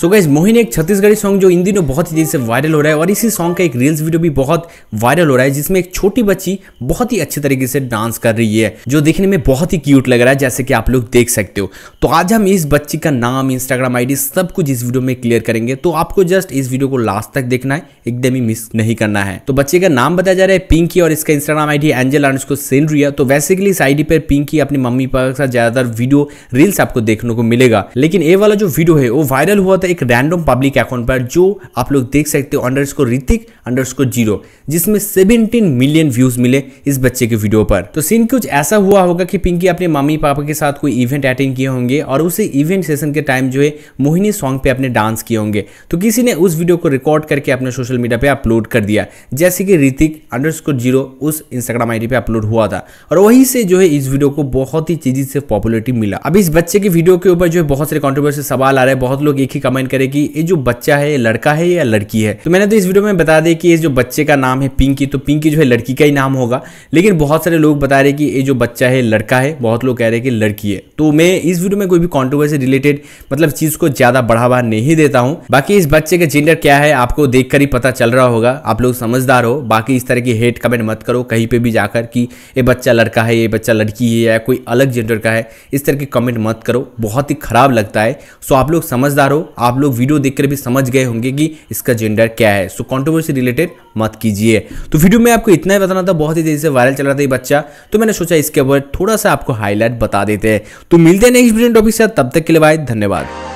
so guys Mohini एक Chhattisgarhi song जो इन दिनों बहुत ही तेजी से वायरल हो रहा है और इसी सॉन्ग का एक रील्स वीडियो भी बहुत वायरल हो रहा है जिसमें एक छोटी बच्ची बहुत ही अच्छे तरीके से डांस कर रही है जो देखने में बहुत ही क्यूट लग रहा है जैसे कि आप लोग देख सकते हो तो आज हम इस बच्ची का नाम इंस्टाग्राम आईडी सब कुछ इस वीडियो में क्लियर करेंगे तो आपको जस्ट इस वीडियो को लास्ट तक देखना है एकदम ही मिस नहीं करना है तो बच्चे का नाम बताया जा रहा है पिंकी और इसका इंस्टाग्राम आई डी एंजल आर्स को सेल रही है तो बेसिकली इस आईडी पर पिंकी अपने मम्मी पापा के साथ ज्यादातर वीडियो रील्स आपको देखने को मिलेगा लेकिन ये वाला जो वीडियो है वो वायरल हुआ होता है एक रैंडम पब्लिक अकाउंट पर जो आप लोग देख सकते हो underscore Hrithik underscore zero जिसमें सेवनटीन मिलियन व्यूज मिले इस बच्चे के वीडियो पर तो सीन कुछ ऐसा हुआ होगा कि पिंकी अपने मम्मी पापा के साथ कोई इवेंट अटेंड किए होंगे और उसे इवेंट सेशन के टाइम जो है मोहिनी सॉन्ग पे अपने डांस किए होंगे तो किसी ने उस वीडियो को रिकॉर्ड करके अपने सोशल मीडिया पे अपलोड कर दिया जैसे कि ऋतिक अंडर जीरो उस इंस्टाग्राम आई डी अपलोड हुआ था और वहीं से जो है इस वीडियो को बहुत ही तेजी से पॉपुलरिटी मिला अब इस बच्चे के वीडियो के ऊपर जो है बहुत सारे कॉन्ट्रोवर्सी सवाल आ रहे हैं बहुत लोग एक ही कमेंट करे कि ये जो बच्चा है ये लड़का है या लड़की है तो मैंने तो इस वीडियो में बता दें कि ये जो बच्चे का नाम है पिंकी तो पिंकी जो है लड़की का ही नाम होगा लेकिन बहुत सारे लोग बता रहे कि ये जो बच्चा है लड़का है बहुत लोग कह रहे हैं कि लड़की है तो मैं इस वीडियो में कोई भी कॉन्ट्रोवर्सी रिलेटेड मतलब चीज़ को ज़्यादा बढ़ावा नहीं देता हूँ बाकी इस बच्चे का जेंडर क्या है आपको देख ही पता चल रहा होगा आप लोग समझदार हो बाकी इस तरह की हेट कमेंट मत करो कहीं पर भी जाकर कि ये बच्चा लड़का है ये बच्चा लड़की है या कोई अलग जेंडर का है इस तरह की कमेंट मत करो बहुत ही खराब लगता है सो आप लोग समझदार हो आप लोग वीडियो देखकर भी समझ गए होंगे कि इसका जेंडर क्या है सो कॉन्ट्रोवर्सी रिलेटेड मत कीजिए तो वीडियो में आपको इतना ही बताना था बहुत ही तेजी से वायरल चल रहा था ये बच्चा तो मैंने सोचा इसके ऊपर थोड़ा सा आपको हाईलाइट बता देते हैं तो मिलते हैं नेक्स्ट वीडियो टॉपिक से तब तक के लिए बाय धन्यवाद